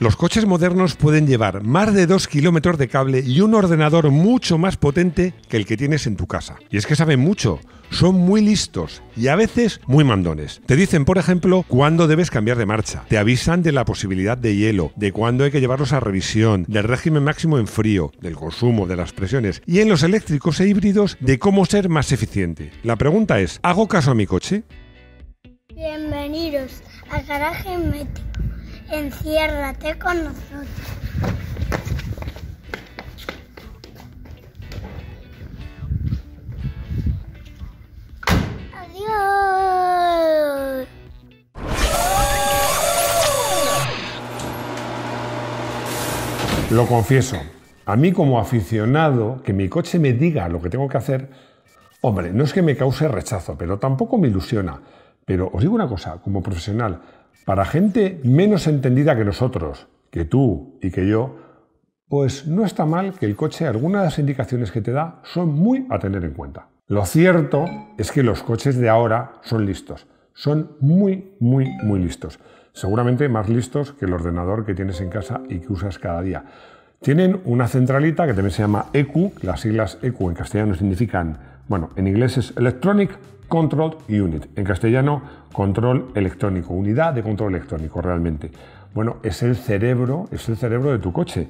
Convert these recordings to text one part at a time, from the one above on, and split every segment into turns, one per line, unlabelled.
Los coches modernos pueden llevar más de 2 kilómetros de cable y un ordenador mucho más potente que el que tienes en tu casa. Y es que saben mucho, son muy listos y a veces muy mandones. Te dicen, por ejemplo, cuándo debes cambiar de marcha, te avisan de la posibilidad de hielo, de cuándo hay que llevarlos a revisión, del régimen máximo en frío, del consumo, de las presiones y en los eléctricos e híbridos de cómo ser más eficiente. La pregunta es, ¿hago caso a mi coche? Bienvenidos a Garaje Métrico Enciérrate con nosotros. Adiós. Lo confieso, a mí como aficionado, que mi coche me diga lo que tengo que hacer, hombre, no es que me cause rechazo, pero tampoco me ilusiona. Pero os digo una cosa, como profesional, para gente menos entendida que nosotros, que tú y que yo, pues no está mal que el coche algunas de las indicaciones que te da son muy a tener en cuenta. Lo cierto es que los coches de ahora son listos, son muy, muy, muy listos. Seguramente más listos que el ordenador que tienes en casa y que usas cada día. Tienen una centralita que también se llama EQ, las siglas EQ en castellano significan, bueno, en inglés es Electronic Control Unit, en castellano control electrónico, unidad de control electrónico realmente. Bueno, es el cerebro, es el cerebro de tu coche.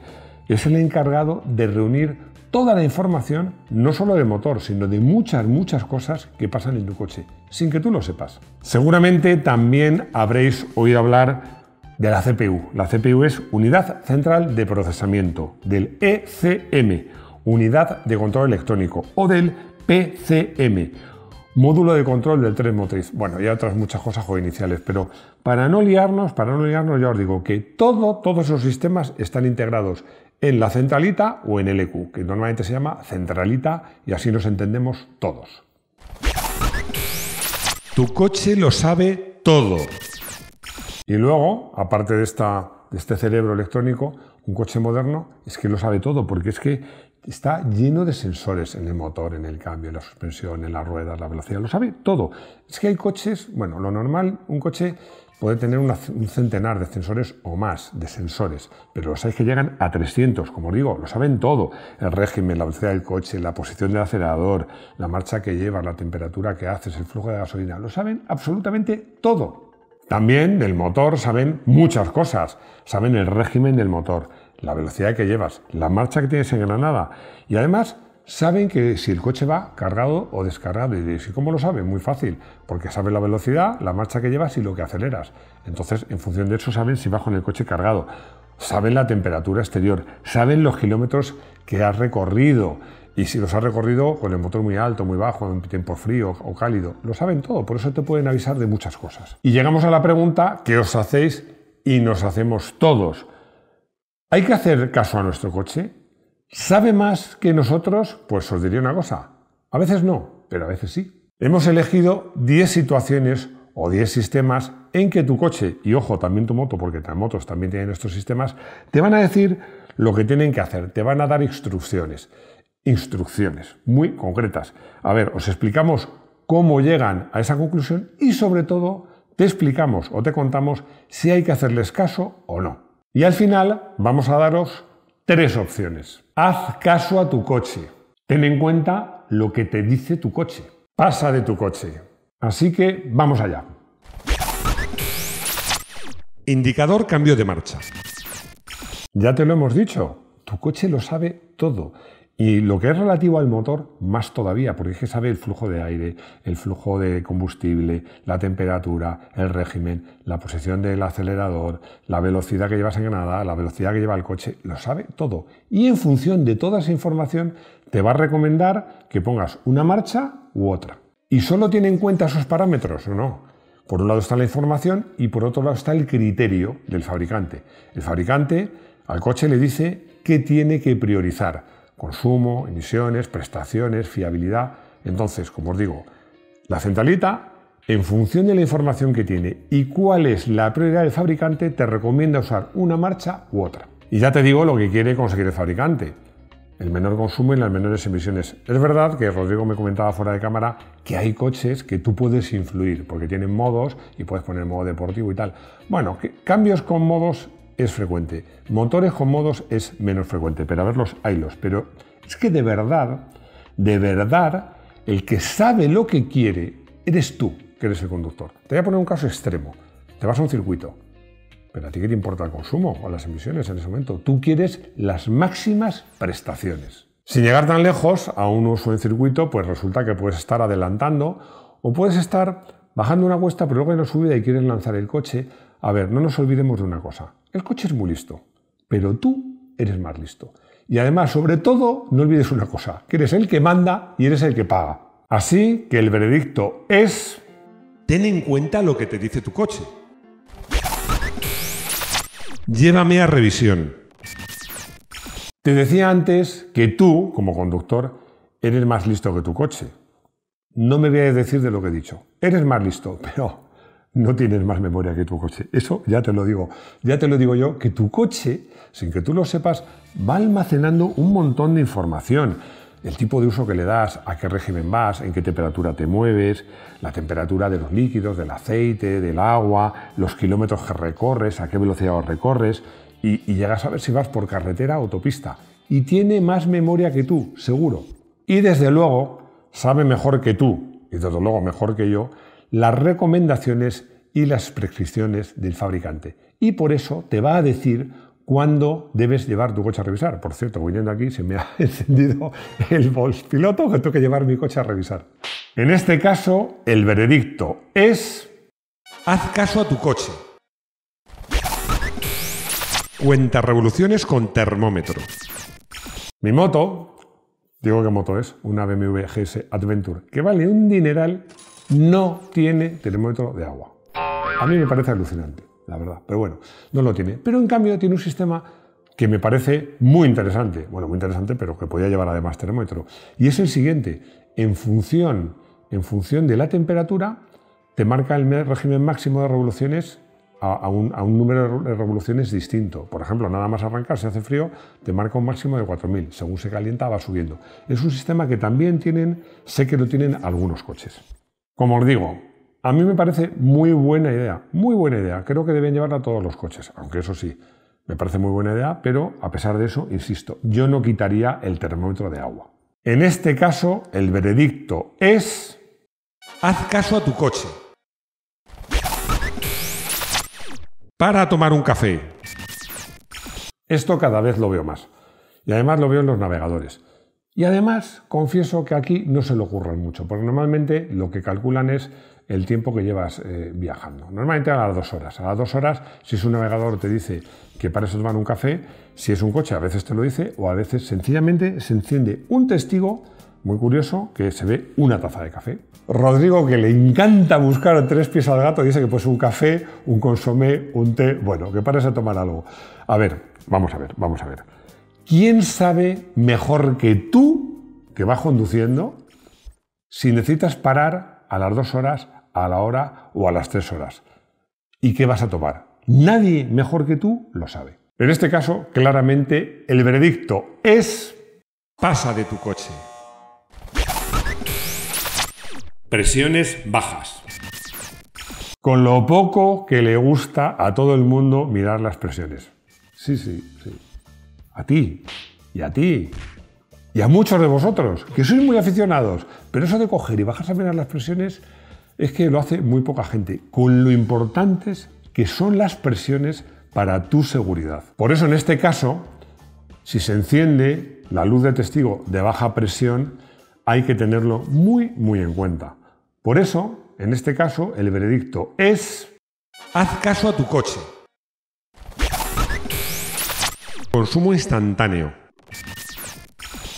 Es el encargado de reunir toda la información, no solo del motor, sino de muchas, muchas cosas que pasan en tu coche, sin que tú lo sepas. Seguramente también habréis oído hablar de la CPU. La CPU es Unidad Central de Procesamiento, del ECM, Unidad de Control Electrónico, o del PCM, Módulo de control del tren motriz. Bueno, y otras muchas cosas iniciales, pero para no liarnos, para no liarnos, ya os digo que todo, todos esos sistemas están integrados en la centralita o en el EQ, que normalmente se llama centralita y así nos entendemos todos. Tu coche lo sabe todo. Y luego, aparte de, esta, de este cerebro electrónico, un coche moderno es que lo sabe todo, porque es que está lleno de sensores en el motor, en el cambio, en la suspensión, en las ruedas, la velocidad, lo sabe todo. Es que hay coches, bueno, lo normal, un coche puede tener un centenar de sensores o más de sensores, pero los hay que llegan a 300, como digo, lo saben todo, el régimen, la velocidad del coche, la posición del acelerador, la marcha que llevas, la temperatura que haces, el flujo de gasolina, lo saben absolutamente todo. También del motor saben muchas cosas, saben el régimen del motor, la velocidad que llevas, la marcha que tienes en Granada. Y además saben que si el coche va cargado o descargado. Y si cómo lo saben? Muy fácil, porque saben la velocidad, la marcha que llevas y lo que aceleras. Entonces, en función de eso, saben si vas con el coche cargado, saben la temperatura exterior, saben los kilómetros que has recorrido. Y si los has recorrido con el motor muy alto, muy bajo, en tiempo frío o cálido, lo saben todo, por eso te pueden avisar de muchas cosas. Y llegamos a la pregunta que os hacéis y nos hacemos todos. ¿Hay que hacer caso a nuestro coche? ¿Sabe más que nosotros? Pues os diría una cosa. A veces no, pero a veces sí. Hemos elegido 10 situaciones o 10 sistemas en que tu coche, y ojo, también tu moto, porque las motos también tienen estos sistemas, te van a decir lo que tienen que hacer, te van a dar instrucciones. Instrucciones muy concretas. A ver, os explicamos cómo llegan a esa conclusión y sobre todo te explicamos o te contamos si hay que hacerles caso o no. Y al final vamos a daros tres opciones. Haz caso a tu coche. Ten en cuenta lo que te dice tu coche. Pasa de tu coche. Así que vamos allá. Indicador cambio de marcha. Ya te lo hemos dicho, tu coche lo sabe todo. Y lo que es relativo al motor, más todavía, porque es que sabe el flujo de aire, el flujo de combustible, la temperatura, el régimen, la posición del acelerador, la velocidad que llevas en Granada, la velocidad que lleva el coche, lo sabe todo. Y en función de toda esa información, te va a recomendar que pongas una marcha u otra. Y solo tiene en cuenta esos parámetros o no. Por un lado está la información y por otro lado está el criterio del fabricante. El fabricante al coche le dice qué tiene que priorizar consumo, emisiones, prestaciones, fiabilidad. Entonces, como os digo, la centralita, en función de la información que tiene y cuál es la prioridad del fabricante, te recomienda usar una marcha u otra. Y ya te digo lo que quiere conseguir el fabricante. El menor consumo y las menores emisiones. Es verdad que Rodrigo me comentaba fuera de cámara que hay coches que tú puedes influir porque tienen modos y puedes poner modo deportivo y tal. Bueno, cambios con modos es frecuente. Motores con modos es menos frecuente, pero a ver los haylos. Pero es que de verdad, de verdad, el que sabe lo que quiere, eres tú, que eres el conductor. Te voy a poner un caso extremo. Te vas a un circuito. Pero a ti qué te importa el consumo o las emisiones en ese momento. Tú quieres las máximas prestaciones. Sin llegar tan lejos a un uso en circuito, pues resulta que puedes estar adelantando o puedes estar bajando una cuesta, pero luego en la subida y quieres lanzar el coche a ver, no nos olvidemos de una cosa. El coche es muy listo, pero tú eres más listo. Y además, sobre todo, no olvides una cosa, que eres el que manda y eres el que paga. Así que el veredicto es... Ten en cuenta lo que te dice tu coche. Llévame a revisión. Te decía antes que tú, como conductor, eres más listo que tu coche. No me voy a decir de lo que he dicho. Eres más listo, pero no tienes más memoria que tu coche. Eso ya te lo digo. Ya te lo digo yo, que tu coche, sin que tú lo sepas, va almacenando un montón de información. El tipo de uso que le das, a qué régimen vas, en qué temperatura te mueves, la temperatura de los líquidos, del aceite, del agua, los kilómetros que recorres, a qué velocidad recorres, y, llegas a ver si vas por carretera o autopista. Y tiene más memoria que tú, seguro. Y desde luego, sabe mejor que tú, y desde luego mejor que yo, las recomendaciones y las prescripciones del fabricante. Y por eso te va a decir cuándo debes llevar tu coche a revisar. Por cierto, viniendo aquí se me ha encendido el bols piloto que tengo que llevar mi coche a revisar. En este caso, el veredicto es... Haz caso a tu coche. Cuenta revoluciones con termómetro. Mi moto, digo que moto es, una BMW GS Adventure, que vale un dineral no tiene termómetro de agua. A mí me parece alucinante, la verdad, pero bueno, no lo tiene. Pero en cambio tiene un sistema que me parece muy interesante, bueno, muy interesante, pero que podía llevar además termómetro. Y es el siguiente, en función, en función de la temperatura, te marca el régimen máximo de revoluciones a, un, a, un, número de revoluciones distinto. Por ejemplo, nada más arrancar, si hace frío, te marca un máximo de 4.000. Según se calienta, va subiendo. Es un sistema que también tienen, sé que lo tienen algunos coches. Como os digo, a mí me parece muy buena idea, muy buena idea. Creo que deben llevarla a todos los coches, aunque eso sí, me parece muy buena idea, pero a pesar de eso, insisto, yo no quitaría el termómetro de agua. En este caso, el veredicto es... Haz caso a tu coche. Para tomar un café. Esto cada vez lo veo más. Y además lo veo en los navegadores. Y además, confieso que aquí no se lo ocurren mucho, porque normalmente lo que calculan es el tiempo que llevas eh, viajando. Normalmente a las dos horas. A las dos horas, si es un navegador, te dice que para eso tomar un café. Si es un coche, a veces te lo dice, o a veces sencillamente se enciende un testigo muy curioso que se ve una taza de café. Rodrigo, que le encanta buscar tres pies al gato, dice que pues un café, un consomé, un té, bueno, que pares a tomar algo. A ver, vamos a ver, vamos a ver. ¿Quién sabe mejor que tú que vas conduciendo si necesitas parar a las dos horas, a la hora o a las tres horas? ¿Y qué vas a tomar? Nadie mejor que tú lo sabe. En este caso, claramente, el veredicto es... Pasa de tu coche. Presiones bajas. Con lo poco que le gusta a todo el mundo mirar las presiones. Sí, sí, sí a ti y a ti y a muchos de vosotros, que sois muy aficionados, pero eso de coger y bajarse a mirar las presiones es que lo hace muy poca gente, con lo importantes que son las presiones para tu seguridad. Por eso en este caso, si se enciende la luz de testigo de baja presión, hay que tenerlo muy, muy en cuenta. Por eso, en este caso, el veredicto es... Haz caso a tu coche. Consumo instantáneo.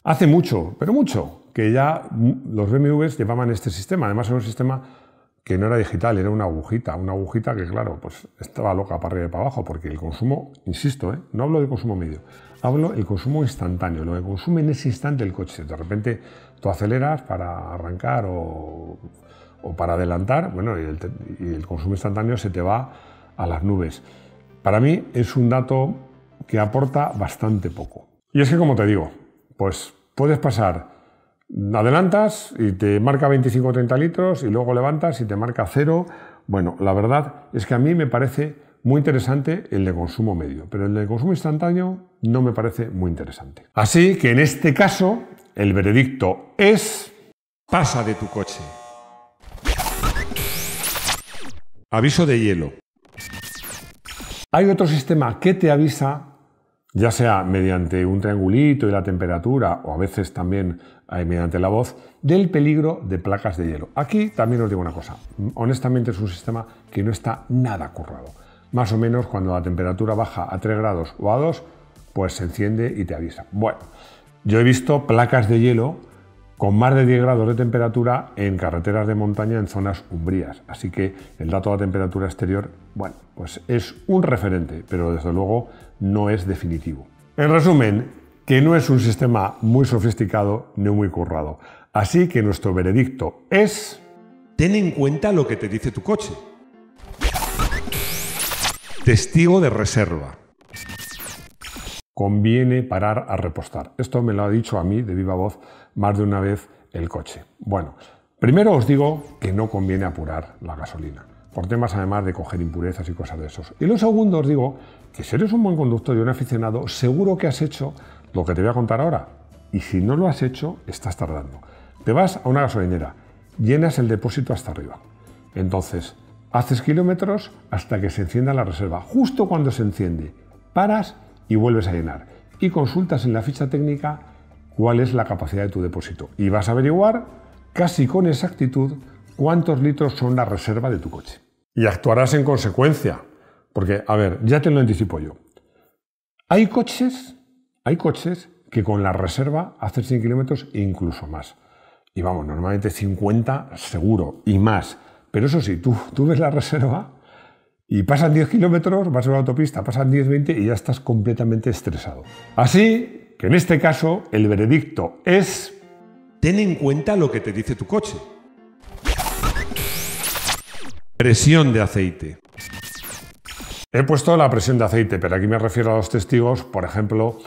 Hace mucho, pero mucho, que ya los BMWs llevaban este sistema. Además era un sistema que no era digital, era una agujita. Una agujita que, claro, pues estaba loca para arriba y para abajo, porque el consumo, insisto, ¿eh? no hablo de consumo medio, hablo del consumo instantáneo, lo que consume en ese instante el coche. De repente tú aceleras para arrancar o, para adelantar, bueno, el, y el consumo instantáneo se te va a las nubes. Para mí es un dato que aporta bastante poco. Y es que, como te digo, pues puedes pasar, adelantas y te marca 25 o 30 litros y luego levantas y te marca cero. Bueno, la verdad es que a mí me parece muy interesante el de consumo medio, pero el de consumo instantáneo no me parece muy interesante. Así que en este caso, el veredicto es... Pasa de tu coche. Aviso de hielo. Hay otro sistema que te avisa ya sea mediante un triangulito y la temperatura, o a veces también eh, mediante la voz, del peligro de placas de hielo. Aquí también os digo una cosa, honestamente es un sistema que no está nada currado. Más o menos cuando la temperatura baja a 3 grados o a 2, pues se enciende y te avisa. Bueno, yo he visto placas de hielo con más de 10 grados de temperatura en carreteras de montaña en zonas umbrías. Así que el dato de la temperatura exterior, bueno, pues es un referente, pero desde luego no es definitivo. En resumen, que no es un sistema muy sofisticado ni muy currado. Así que nuestro veredicto es... Ten en cuenta lo que te dice tu coche. Testigo de reserva. Conviene parar a repostar. Esto me lo ha dicho a mí de viva voz más de una vez el coche. Bueno, primero os digo que no conviene apurar la gasolina por temas además de coger impurezas y cosas de esos. Y lo segundo, os digo que si eres un buen conductor y un aficionado, seguro que has hecho lo que te voy a contar ahora. Y si no lo has hecho, estás tardando. Te vas a una gasolinera, llenas el depósito hasta arriba. Entonces, haces kilómetros hasta que se encienda la reserva. Justo cuando se enciende, paras y vuelves a llenar. Y consultas en la ficha técnica cuál es la capacidad de tu depósito. Y vas a averiguar casi con exactitud cuántos litros son la reserva de tu coche. Y actuarás en consecuencia. Porque, a ver, ya te lo anticipo yo. Hay coches, hay coches que con la reserva hacen 100 kilómetros e incluso más. Y vamos, normalmente 50 seguro y más. Pero eso sí, tú, tú ves la reserva y pasan 10 kilómetros, vas a la autopista, pasan 10, 20 y ya estás completamente estresado. Así que en este caso el veredicto es... Ten en cuenta lo que te dice tu coche. Presión de aceite. He puesto la presión de aceite, pero aquí me refiero a los testigos, por ejemplo,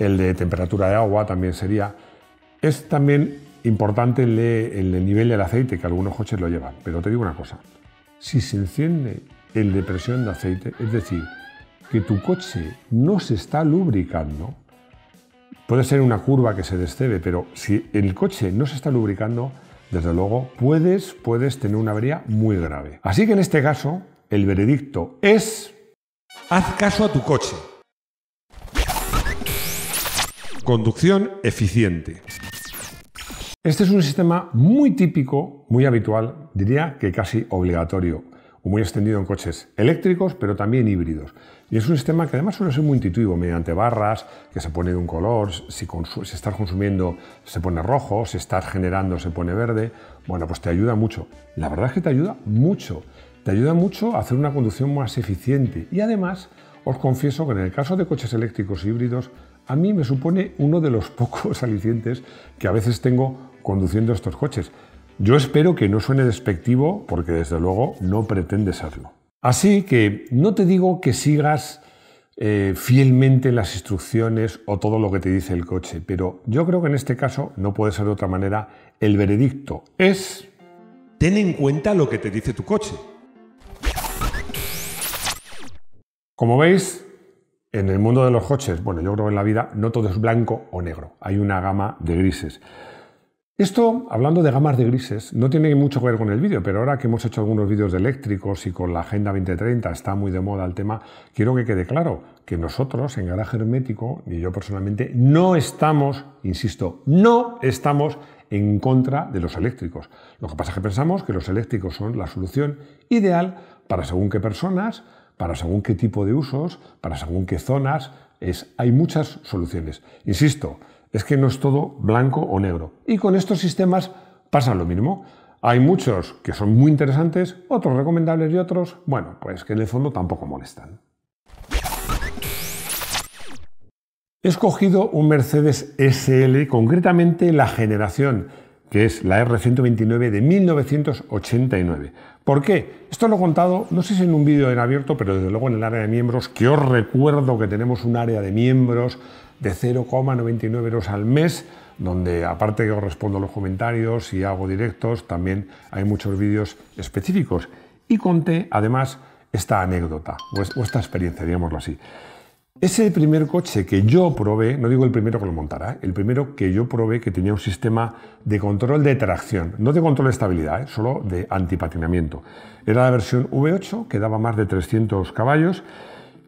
el de temperatura de agua también sería. Es también importante el, nivel del aceite, que algunos coches lo llevan. Pero te digo una cosa, si se enciende el de presión de aceite, es decir, que tu coche no se está lubricando, puede ser una curva que se descebe, pero si el coche no se está lubricando, desde luego, puedes, puedes tener una avería muy grave. Así que en este caso, el veredicto es... Haz caso a tu coche. Conducción eficiente. Este es un sistema muy típico, muy habitual, diría que casi obligatorio, o muy extendido en coches eléctricos, pero también híbridos. Y es un sistema que además suele ser muy intuitivo, mediante barras, que se pone de un color, si, estás consumiendo se pone rojo, si estás generando se pone verde. Bueno, pues te ayuda mucho. La verdad es que te ayuda mucho. Te ayuda mucho a hacer una conducción más eficiente. Y además, os confieso que en el caso de coches eléctricos híbridos, a mí me supone uno de los pocos alicientes que a veces tengo conduciendo estos coches. Yo espero que no suene despectivo, porque desde luego no pretende serlo. Así que no te digo que sigas eh, fielmente las instrucciones o todo lo que te dice el coche, pero yo creo que en este caso no puede ser de otra manera. El veredicto es... Ten en cuenta lo que te dice tu coche. Como veis, en el mundo de los coches, bueno, yo creo que en la vida no todo es blanco o negro, hay una gama de grises. Esto, hablando de gamas de grises, no tiene mucho que ver con el vídeo, pero ahora que hemos hecho algunos vídeos de eléctricos y con la Agenda 2030 está muy de moda el tema, quiero que quede claro que nosotros en Garaje Hermético, ni yo personalmente, no estamos, insisto, no estamos en contra de los eléctricos. Lo que pasa es que pensamos que los eléctricos son la solución ideal para según qué personas, para según qué tipo de usos, para según qué zonas, es, hay muchas soluciones. Insisto, es que no es todo blanco o negro. Y con estos sistemas pasa lo mismo. Hay muchos que son muy interesantes, otros recomendables y otros, bueno, pues que en el fondo tampoco molestan. He escogido un Mercedes SL, concretamente la generación, que es la R129 de 1989. ¿Por qué? Esto lo he contado, no sé si en un vídeo en abierto, pero desde luego en el área de miembros, que os recuerdo que tenemos un área de miembros de 0,99 euros al mes, donde aparte que os respondo los comentarios y hago directos, también hay muchos vídeos específicos. Y conté además esta anécdota, pues, o esta experiencia, digámoslo así. Ese primer coche que yo probé, no digo el primero que lo montara, ¿eh? el primero que yo probé que tenía un sistema de control de tracción, no de control de estabilidad, ¿eh? solo de antipatinamiento. Era la versión V8 que daba más de 300 caballos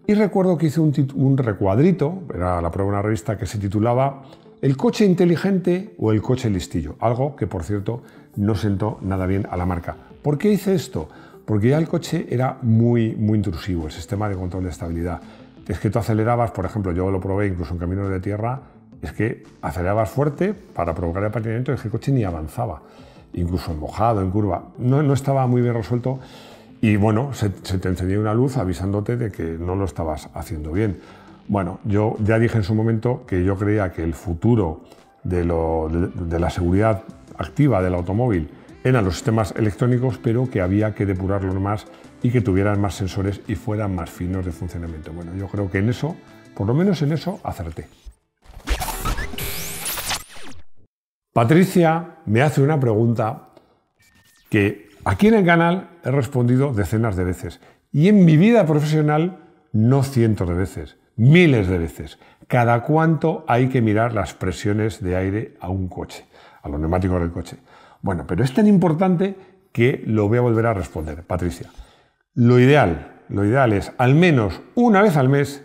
y recuerdo que hice un, recuadrito, era la prueba de una revista que se titulaba El coche inteligente o el coche listillo, algo que por cierto no sentó nada bien a la marca. ¿Por qué hice esto? Porque ya el coche era muy, muy intrusivo, el sistema de control de estabilidad. Es que tú acelerabas, por ejemplo, yo lo probé incluso en caminos de tierra, es que acelerabas fuerte para provocar el patinamiento y el coche ni avanzaba, incluso en mojado, en curva. No, no estaba muy bien resuelto y bueno, se, te encendía una luz avisándote de que no lo estabas haciendo bien. Bueno, yo ya dije en su momento que yo creía que el futuro de, de, la seguridad activa del automóvil eran los sistemas electrónicos, pero que había que depurarlos más y que tuvieran más sensores y fueran más finos de funcionamiento. Bueno, yo creo que en eso, por lo menos en eso, acerté. Patricia me hace una pregunta que Aquí en el canal he respondido decenas de veces y en mi vida profesional no cientos de veces, miles de veces. Cada cuánto hay que mirar las presiones de aire a un coche, a los neumáticos del coche. Bueno, pero es tan importante que lo voy a volver a responder, Patricia. Lo ideal, lo ideal es al menos una vez al mes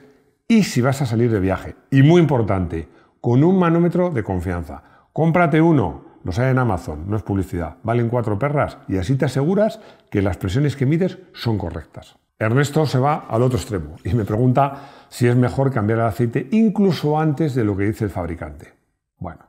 y si vas a salir de viaje. Y muy importante, con un manómetro de confianza. Cómprate uno los hay en Amazon, no es publicidad, valen cuatro perras y así te aseguras que las presiones que mides son correctas. Ernesto se va al otro extremo y me pregunta si es mejor cambiar el aceite incluso antes de lo que dice el fabricante. Bueno,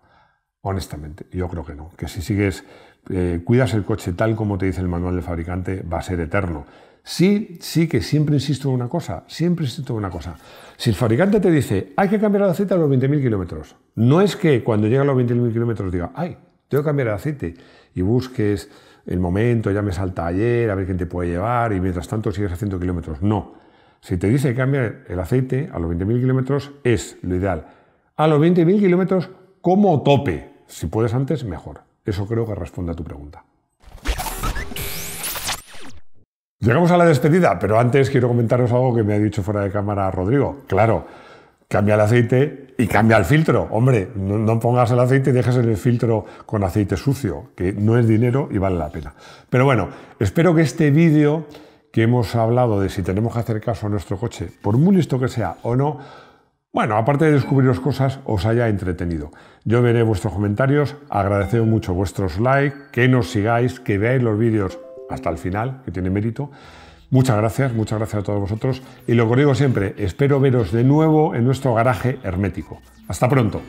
honestamente, yo creo que no, que si sigues, eh, cuidas el coche tal como te dice el manual del fabricante, va a ser eterno. Sí, sí que siempre insisto en una cosa, siempre insisto en una cosa. Si el fabricante te dice, hay que cambiar el aceite a los 20.000 kilómetros, no es que cuando llegue a los 20.000 kilómetros diga, ay, tengo que cambiar el aceite y busques el momento, ya me salta ayer, a ver quién te puede llevar y mientras tanto sigues haciendo kilómetros. No. Si te dice que cambia el aceite a los 20.000 kilómetros es lo ideal. A los 20.000 kilómetros como tope. Si puedes antes, mejor. Eso creo que responde a tu pregunta. Llegamos a la despedida, pero antes quiero comentaros algo que me ha dicho fuera de cámara Rodrigo. Claro, cambia el aceite y cambia el filtro. Hombre, no, pongas el aceite y dejes el filtro con aceite sucio, que no es dinero y vale la pena. Pero bueno, espero que este vídeo que hemos hablado de si tenemos que hacer caso a nuestro coche, por muy listo que sea o no, bueno, aparte de descubriros cosas, os haya entretenido. Yo veré vuestros comentarios, agradezco mucho vuestros likes, que nos sigáis, que veáis los vídeos hasta el final, que tiene mérito. Muchas gracias, muchas gracias a todos vosotros. Y lo que digo siempre, espero veros de nuevo en nuestro garaje hermético. Hasta pronto.